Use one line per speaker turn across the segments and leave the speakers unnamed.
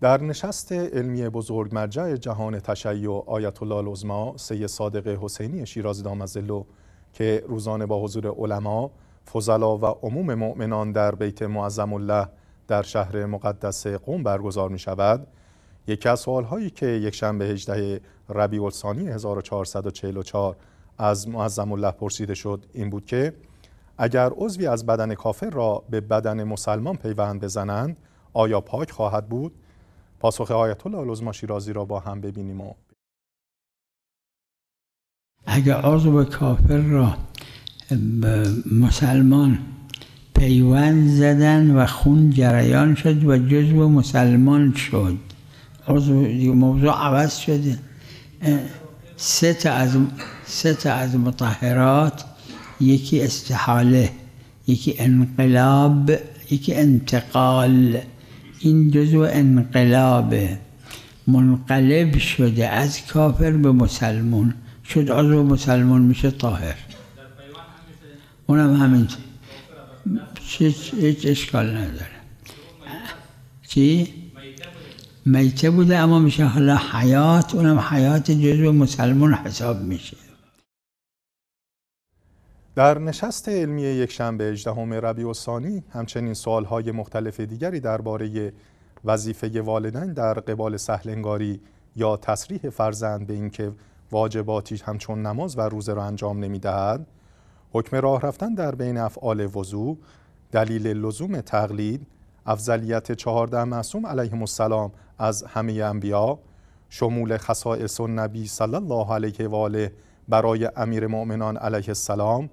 در نشست علمی بزرگ مرجع جهان تشیع آیت الله العظما سی صادق حسینی شیراز دامزلو که روزانه با حضور علما، فضلا و عموم مؤمنان در بیت معظم الله در شهر مقدس قوم برگزار می شود یکی از هایی که یک شنبه 18 ربیع الثانی 1444 از معظم الله پرسیده شد این بود که اگر عضوی از بدن کافر را به بدن مسلمان پیوند بزنند آیا پاک خواهد بود؟ پاسخ آیت الله العظما شیرازی را با هم ببینیم و
اگر عضو کافر را مسلمان پیوند زدن و خون جریان شد و جزو مسلمان شد عضو موضوع عوض شده سه تا از سه از مطهرات یکی استحاله یکی انقلاب یکی انتقال این جزو انقلابه منقلب شده از کافر به مسلمون شد عضو مسلمون میشه طاهر اونم همین هیچ اشکال نداره چی؟ میته بوده اما میشه حالا حیات اونم حیات جزو مسلمون حساب
میشه در نشست علمی یکشنبه 18 ربیع الثانی همچنین های مختلف دیگری درباره وظیفه والدین در قبال سهلنگاری یا تصریح فرزند به اینکه واجباتی همچون نماز و روزه را انجام نمیدهد حکم راه رفتن در بین افعال وضوع دلیل لزوم تقلید افضلیت چهارده معصوم علیه السلام از همه انبیا شمول خصائص نبی صلی الله علیه و آله برای امیر مؤمنان علیه السلام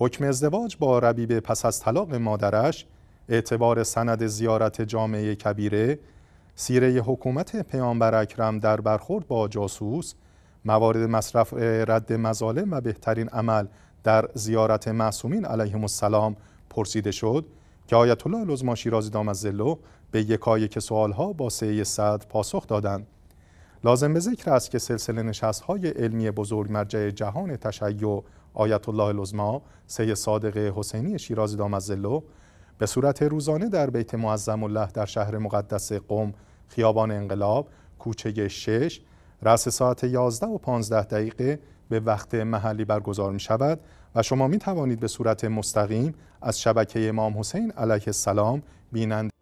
حکم ازدواج با ربیبه پس از طلاق مادرش اعتبار سند زیارت جامعه کبیره سیره حکومت پیامبر اکرم در برخورد با جاسوس موارد مصرف رد مظالم و بهترین عمل در زیارت معصومین علیه السلام پرسیده شد که آیت الله لزما شیرازی زلو به که سوالها با سه صد پاسخ دادند لازم به ذکر است که سلسله نشست های علمی بزرگ مرجع جهان تشیع آیت الله لزما، سید صادق حسینی شیرازی دامزلو به صورت روزانه در بیت معظم الله در شهر مقدس قم خیابان انقلاب کوچه شش، رأس ساعت 11 و 15 دقیقه به وقت محلی برگزار می شود و شما می توانید به صورت مستقیم از شبکه امام حسین علیه السلام بینند